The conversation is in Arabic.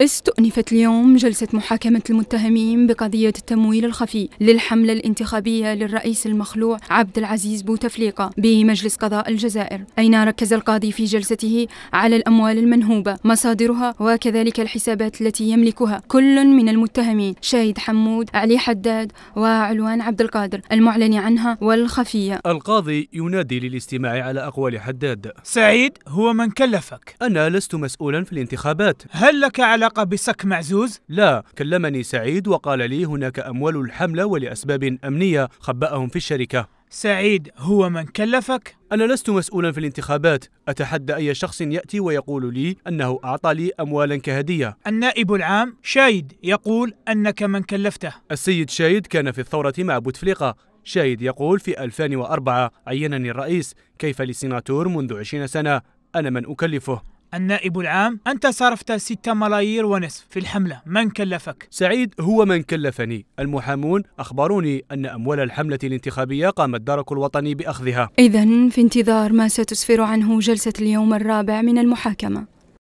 استؤنفت اليوم جلسة محاكمة المتهمين بقضية التمويل الخفي للحملة الانتخابية للرئيس المخلوع عبد العزيز بوتفليقة بمجلس قضاء الجزائر أين ركز القاضي في جلسته على الأموال المنهوبة مصادرها وكذلك الحسابات التي يملكها كل من المتهمين شاهد حمود علي حداد وعلوان عبد القادر المعلن عنها والخفية القاضي ينادي للاستماع على أقوال حداد سعيد هو من كلفك أنا لست مسؤولا في الانتخابات هل لك على علاقة بسك معزوز؟ لا كلمني سعيد وقال لي هناك أموال الحملة ولأسباب أمنية خبأهم في الشركة سعيد هو من كلفك؟ أنا لست مسؤولا في الانتخابات أتحدى أي شخص يأتي ويقول لي أنه أعطى لي أموالا كهدية النائب العام شايد يقول أنك من كلفته السيد شايد كان في الثورة مع بوتفليقة شايد يقول في 2004 عينني الرئيس كيف لسيناتور منذ 20 سنة أنا من أكلفه النائب العام أنت صرفت 6 ملايير ونصف في الحملة من كلفك؟ سعيد هو من كلفني المحامون أخبروني أن أموال الحملة الانتخابية قام الدرك الوطني بأخذها إذا في انتظار ما ستسفر عنه جلسة اليوم الرابع من المحاكمة